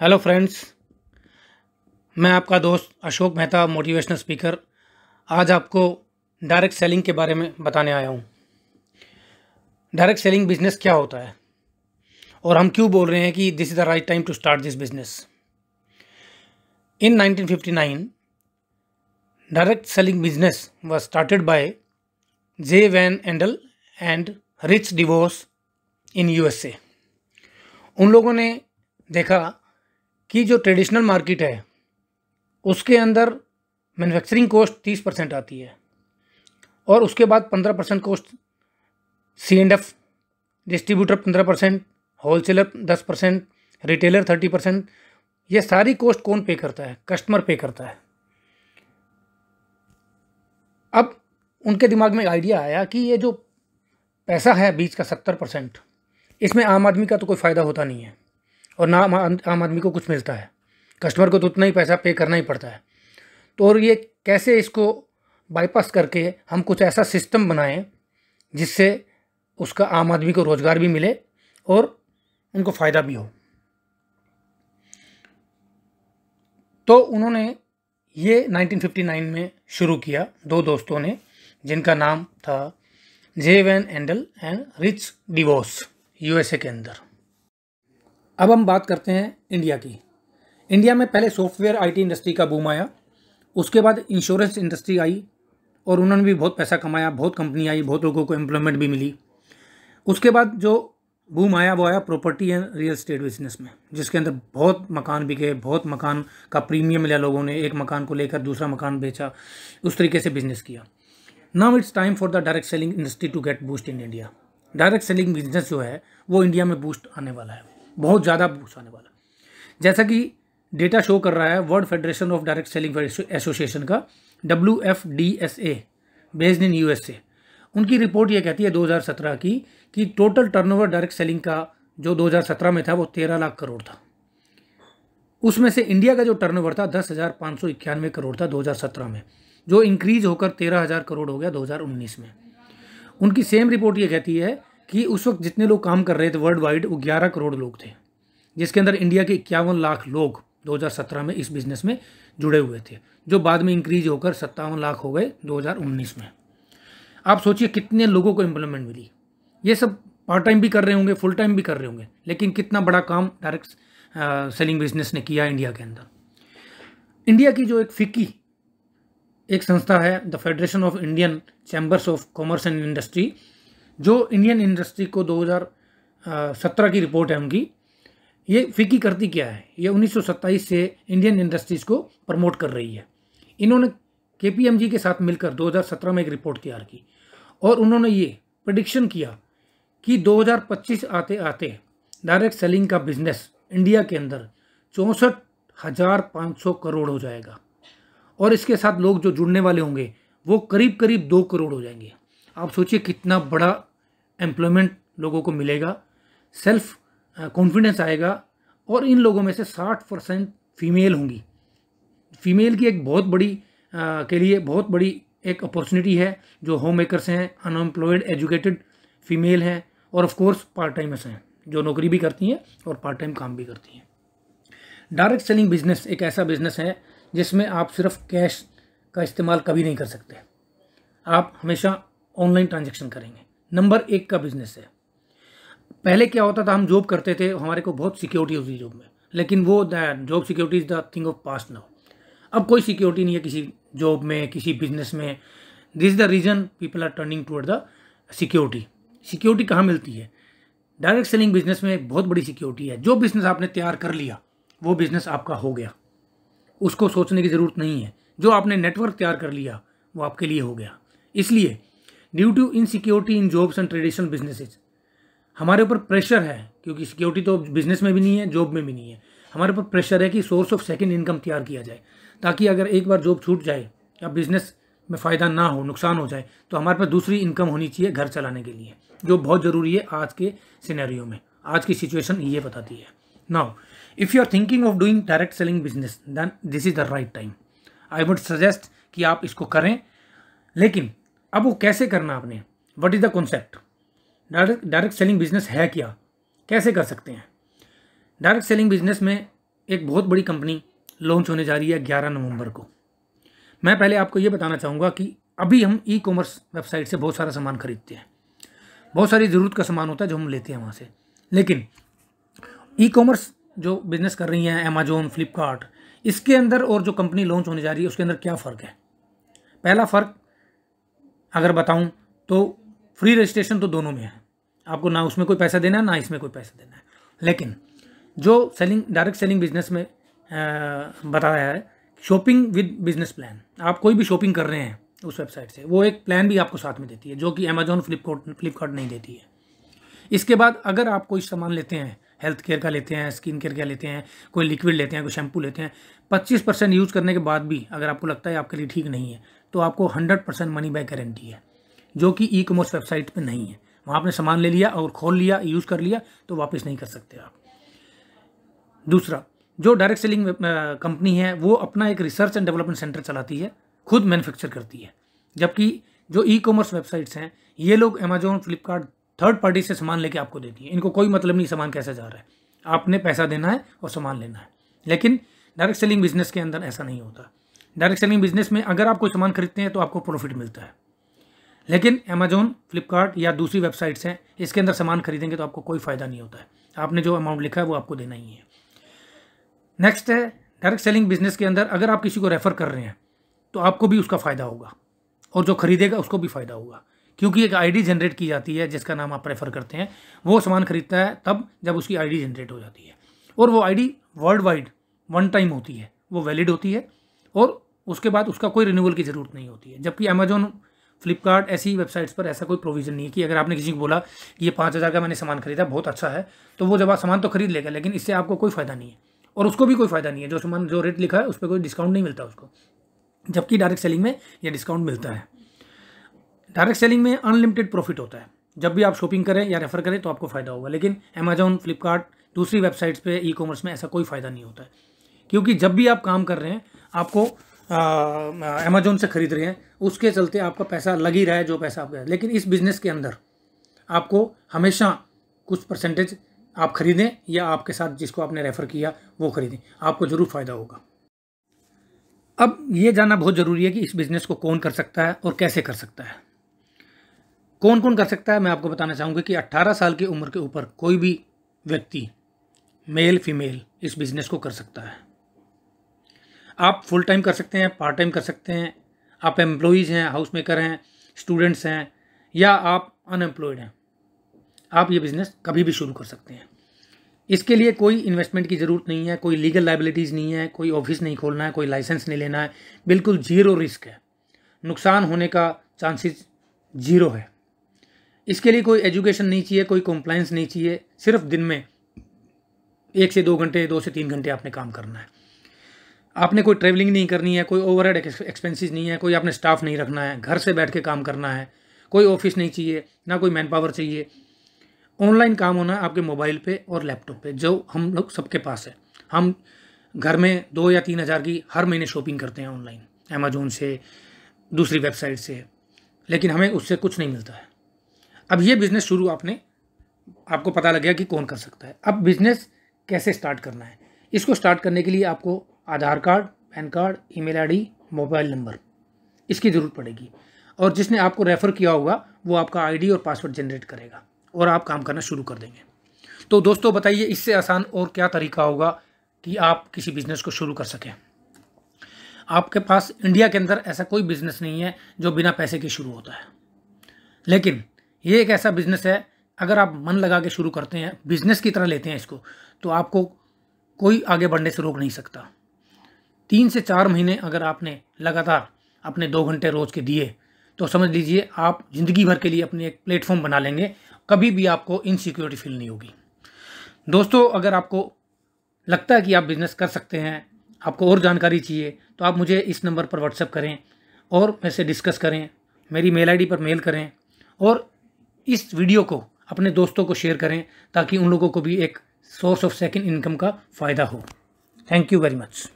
hello friends मैं आपका दोस्त अशोक मेहता मोटिवेशनल स्पीकर आज आपको डायरेक्ट सेलिंग के बारे में बताने आया हूँ डायरेक्ट सेलिंग बिजनेस क्या होता है और हम क्यों बोल रहे हैं कि this is the right time to start this business in 1959 direct selling business was started by Jay Van Andel and Rich DeVos in USA उन लोगों ने देखा कि जो ट्रेडिशनल मार्केट है उसके अंदर मैन्युफैक्चरिंग कॉस्ट तीस परसेंट आती है और उसके बाद पंद्रह percent cost C and F distributor पंद्रह परसेंट होलसेलर दस परसेंट रिटेलर थर्टी परसेंट ये सारी कॉस्ट कौन पे करता है कस्टमर पे करता है अब उनके दिमाग में आइडिया आया कि ये जो पैसा है बीच का सत्तर परसेंट इसमें आम आदमी का तो कोई फ़ायदा होता नहीं है और ना आम आदमी को कुछ मिलता है कस्टमर को तो उतना ही पैसा पे करना ही पड़ता है तो और ये कैसे इसको बाईपास करके हम कुछ ऐसा सिस्टम बनाएं जिससे उसका आम आदमी को रोज़गार भी मिले और उनको फ़ायदा भी हो तो उन्होंने ये 1959 में शुरू किया दो दोस्तों ने जिनका नाम था Jay Van Andel and Rich DeVos USA के अंदर अब हम बात करते हैं इंडिया की इंडिया में पहले सॉफ्टवेयर आईटी इंडस्ट्री का बूम आया उसके बाद इंश्योरेंस इंडस्ट्री आई और उन्होंने भी बहुत पैसा कमाया बहुत कंपनी आई बहुत लोगों को एम्प्लॉयमेंट भी मिली उसके बाद जो बूम आया वो आया property and real estate business में जिसके अंदर बहुत मकान बिके बहुत मकान का प्रीमियम मिला लोगों ने एक मकान को लेकर दूसरा मकान बेचा उस तरीके से बिजनेस किया now it's time for the direct selling industry to get boost in India direct selling business जो है वो इंडिया में बूस्ट आने वाला है बहुत ज़्यादा आने वाला जैसा कि डेटा शो कर रहा है World Federation of Direct Selling Association का W F D S A based in U S A उनकी रिपोर्ट ये कहती है 2017 की कि टोटल टर्नओवर डायरेक्ट सेलिंग का जो 2017 में था वो 13 लाख करोड़ था उसमें से इंडिया का जो टर्नओवर था दस हज़ार पाँच सौ इक्यानवे करोड़ था 2017 में जो इंक्रीज होकर तेरह हज़ार करोड़ हो गया 2019 में उनकी सेम रिपोर्ट ये कहती है कि उस वक्त जितने लोग काम कर रहे थे वर्ल्ड वाइड वो ग्यारह करोड़ लोग थे जिसके अंदर इंडिया के इक्यावन लाख लोग 2017 में इस बिज़नेस में जुड़े हुए थे जो बाद में इंक्रीज होकर सत्तावन लाख हो गए 2019 में आप सोचिए कितने लोगों को एम्प्लॉयमेंट मिली ये सब पार्ट टाइम भी कर रहे होंगे फुल टाइम भी कर रहे होंगे लेकिन कितना बड़ा काम डायरेक्ट सेलिंग बिजनेस ने किया इंडिया के अंदर इंडिया की जो एक फिक्की एक संस्था है the Federation of Indian Chambers of Commerce and Industry जो इंडियन इंडस्ट्री को 2017 की रिपोर्ट है उनकी ये फिक्की करती क्या है ये 1927 से इंडियन इंडस्ट्रीज़ को प्रमोट कर रही है इन्होंने के के साथ मिलकर 2017 में एक रिपोर्ट तैयार की और उन्होंने ये प्रडिक्शन किया कि 2025 आते आते डायरेक्ट सेलिंग का बिजनेस इंडिया के अंदर चौंसठ हज़ार पाँच सौ करोड़ हो जाएगा और इसके साथ लोग जो जुड़ने वाले होंगे वो करीब करीब दो करोड़ हो जाएंगे आप सोचिए कितना बड़ा एम्प्लॉयमेंट लोगों को मिलेगा सेल्फ कॉन्फिडेंस uh, आएगा और इन लोगों में से 60 परसेंट फीमेल होंगी फीमेल की एक बहुत बड़ी आ, uh, के लिए बहुत बड़ी एक अपॉर्चुनिटी है जो होम मेकरस हैं अनएम्प्लॉयड एजुकेटेड फीमेल हैं और ऑफ कोर्स पार्ट टाइमर्स हैं जो नौकरी भी करती हैं और पार्ट टाइम काम भी करती हैं डायरेक्ट सेलिंग बिजनेस एक ऐसा बिजनेस है जिसमें आप सिर्फ कैश का इस्तेमाल कभी नहीं कर सकते आप हमेशा ऑनलाइन ट्रांजेक्शन करेंगे नंबर एक का बिजनेस है पहले क्या होता था हम जॉब करते थे हमारे को बहुत सिक्योरिटी होती थी जॉब में लेकिन वो job security is the thing of past now अब कोई सिक्योरिटी नहीं है किसी जॉब में किसी बिजनेस में this is the reason people are turning toward the security security कहाँ मिलती है डायरेक्ट सेलिंग बिजनेस में बहुत बड़ी सिक्योरिटी है जो बिजनेस आपने तैयार कर लिया वो बिज़नेस आपका हो गया उसको सोचने की ज़रूरत नहीं है जो आपने नेटवर्क तैयार कर लिया वो आपके लिए हो गया इसलिए due to insecurity in jobs and traditional businesses हमारे ऊपर प्रेशर है क्योंकि सिक्योरिटी तो बिजनेस में भी नहीं है जॉब में भी नहीं है हमारे ऊपर प्रेशर है कि सोर्स ऑफ सेकेंड इनकम तैयार किया जाए ताकि अगर एक बार जॉब छूट जाए या बिजनेस में फ़ायदा ना हो नुकसान हो जाए तो हमारे पास दूसरी इनकम होनी चाहिए घर चलाने के लिए जो बहुत ज़रूरी है आज के सिनेरियो में आज की सिचुएशन ये बताती है now if you are thinking of doing direct selling business then this is the right time I would suggest कि आप इसको करें लेकिन अब वो कैसे करना आपने what is the concept direct direct selling business है क्या कैसे कर सकते हैं डायरेक्ट सेलिंग बिजनेस में एक बहुत बड़ी कंपनी लॉन्च होने जा रही है ग्यारह नवंबर को मैं पहले आपको ये बताना चाहूँगा कि अभी हम ई कॉमर्स वेबसाइट से बहुत सारा सामान खरीदते हैं बहुत सारी ज़रूरत का सामान होता है जो हम लेते हैं वहाँ से लेकिन ई कॉमर्स जो बिज़नेस कर रही हैं अमेजोन फ्लिपकार्ट इसके अंदर और जो कंपनी लॉन्च होने जा रही है उसके अंदर क्या फ़र्क है पहला फ़र्क अगर बताऊँ तो फ्री रजिस्ट्रेशन तो दोनों में है आपको ना उसमें कोई पैसा देना है ना इसमें कोई पैसा देना है लेकिन जो सेलिंग डायरेक्ट सेलिंग बिजनेस में आ, बताया है शॉपिंग विद बिजनेस प्लान आप कोई भी शॉपिंग कर रहे हैं उस वेबसाइट से वो एक प्लान भी आपको साथ में देती है जो कि अमेजोन फ्लिपकार्ट फ्लिपकार्ट नहीं देती है इसके बाद अगर आप कोई सामान लेते हैं हेल्थ केयर का लेते हैं स्किन केयर का लेते हैं कोई लिक्विड लेते हैं कोई शैम्पू लेते हैं 25 परसेंट यूज़ करने के बाद भी अगर आपको लगता है आपके लिए ठीक नहीं है तो आपको hundred percent money back guarantee है जो कि ई कॉमर्स वेबसाइट पर नहीं है वहाँ आपने सामान ले लिया और खोल लिया यूज़ कर लिया तो वापस नहीं कर सकते आप दूसरा जो डायरेक्ट सेलिंग कंपनी है वो अपना एक रिसर्च एंड डेवलपमेंट सेंटर चलाती है खुद मैन्युफैक्चर करती है जबकि जो ई कॉमर्स वेबसाइट्स हैं ये लोग अमेजोन फ्लिपकार्ट थर्ड पार्टी से सामान लेके आपको देती है इनको कोई मतलब नहीं सामान कैसा जा रहा है आपने पैसा देना है और सामान लेना है लेकिन डायरेक्ट सेलिंग बिजनेस के अंदर ऐसा नहीं होता डायरेक्ट सेलिंग बिजनेस में अगर आप कोई सामान खरीदते हैं तो आपको प्रॉफिट मिलता है लेकिन अमेजोन फ्लिपकार्ट या दूसरी वेबसाइट्स हैं इसके अंदर सामान खरीदेंगे तो आपको कोई फ़ायदा नहीं होता है आपने जो अमाउंट लिखा है वो आपको देना ही है नेक्स्ट है डायरेक्ट सेलिंग बिजनेस के अंदर अगर आप किसी को रेफ़र कर रहे हैं तो आपको भी उसका फ़ायदा होगा और जो खरीदेगा उसको भी फ़ायदा होगा क्योंकि एक आईडी जनरेट की जाती है जिसका नाम आप प्रेफर करते हैं वो सामान खरीदता है तब जब उसकी आईडी जनरेट हो जाती है और वो ID world wide one time होती है वो वैलिड होती है और उसके बाद उसका कोई रिन्यूअल की ज़रूरत नहीं होती है जबकि अमेजोन फ्लिपकार्ट ऐसी वेबसाइट्स पर ऐसा कोई प्रोविज़न नहीं है कि अगर आपने किसी को बोला कि ये पाँच हज़ार का मैंने सामान खरीदा बहुत अच्छा है तो वो जब आप सामान तो खरीद लेगा लेकिन इससे आपको कोई फ़ायदा नहीं है और उसको भी कोई फ़ायदा नहीं है जो सामान जो रेट लिखा है उस पर कोई डिस्काउंट नहीं मिलता उसको जबकि डायरेक्ट सेलिंग में यह डिस्काउंट मिलता है डायरेक्ट सेलिंग में अनलिमिटेड प्रॉफिट होता है जब भी आप शॉपिंग करें या रेफ़र करें तो आपको फ़ायदा होगा लेकिन अमेजोन फ्लिपकार्ट दूसरी वेबसाइट्स पर ई कॉमर्स में ऐसा कोई फ़ायदा नहीं होता है क्योंकि जब भी आप काम कर रहे हैं आपको अमेजोन से ख़रीद रहे हैं उसके चलते आपका पैसा लग ही रहा है जो पैसा आपका है लेकिन इस बिज़नेस के अंदर आपको हमेशा कुछ परसेंटेज आप ख़रीदें या आपके साथ जिसको आपने रेफ़र किया वो ख़रीदें आपको ज़रूर फ़ायदा होगा अब ये जानना बहुत ज़रूरी है कि इस बिज़नेस को कौन कर सकता है और कैसे कर सकता है कौन कौन कर सकता है मैं आपको बताना चाहूँगा कि 18 साल की उम्र के ऊपर कोई भी व्यक्ति मेल फीमेल इस बिज़नेस को कर सकता है आप फुल टाइम कर सकते हैं पार्ट टाइम कर सकते हैं आप एम्प्लॉयज़ हैं हाउस मेकर हैं स्टूडेंट्स हैं या आप अनएम्प्लॉयड हैं आप ये बिज़नेस कभी भी शुरू कर सकते हैं इसके लिए कोई इन्वेस्टमेंट की ज़रूरत नहीं है कोई लीगल लाइबिलिटीज़ नहीं है कोई ऑफिस नहीं खोलना है कोई लाइसेंस नहीं लेना है बिल्कुल जीरो रिस्क है नुकसान होने का चांसेस जीरो है इसके लिए कोई एजुकेशन नहीं चाहिए कोई कंप्लाइंस नहीं चाहिए सिर्फ दिन में एक से दो घंटे दो से तीन घंटे आपने काम करना है आपने कोई ट्रैवलिंग नहीं करनी है कोई ओवर हेड एक्सपेंसिस नहीं है कोई आपने स्टाफ नहीं रखना है घर से बैठ के काम करना है कोई ऑफिस नहीं चाहिए ना कोई मैन पावर चाहिए ऑनलाइन काम होना आपके मोबाइल पे और लैपटॉप पे जो हम लोग सबके पास है हम घर में दो या तीन हज़ार की हर महीने शॉपिंग करते हैं ऑनलाइन अमेजोन से दूसरी वेबसाइट से लेकिन हमें उससे कुछ नहीं मिलता है अब ये बिज़नेस शुरू आपने आपको पता लग गया कि कौन कर सकता है अब बिज़नेस कैसे स्टार्ट करना है इसको स्टार्ट करने के लिए आपको Aadhaar card PAN card email ID mobile number इसकी ज़रूरत पड़ेगी और जिसने आपको रेफ़र किया होगा वो आपका आईडी और पासवर्ड जनरेट करेगा और आप काम करना शुरू कर देंगे तो दोस्तों बताइए इससे आसान और क्या तरीका होगा कि आप किसी बिज़नेस को शुरू कर सकें आपके पास इंडिया के अंदर ऐसा कोई बिज़नेस नहीं है जो बिना पैसे के शुरू होता है लेकिन ये एक ऐसा बिज़नेस है अगर आप मन लगा के शुरू करते हैं बिज़नेस की तरह लेते हैं इसको तो आपको कोई आगे बढ़ने से रोक नहीं सकता तीन से चार महीने अगर आपने लगातार अपने दो घंटे रोज़ के दिए तो समझ लीजिए आप ज़िंदगी भर के लिए अपनी एक प्लेटफॉर्म बना लेंगे कभी भी आपको इनसिक्योरिटी फील नहीं होगी दोस्तों अगर आपको लगता है कि आप बिज़नेस कर सकते हैं आपको और जानकारी चाहिए तो आप मुझे इस नंबर पर व्हाट्सअप करें और मैसे डिस्कस करें मेरी मेल आईडी पर मेल करें और इस वीडियो को अपने दोस्तों को शेयर करें ताकि उन लोगों को भी एक सोर्स ऑफ सेकेंड इनकम का फ़ायदा हो थैंक यू वेरी मच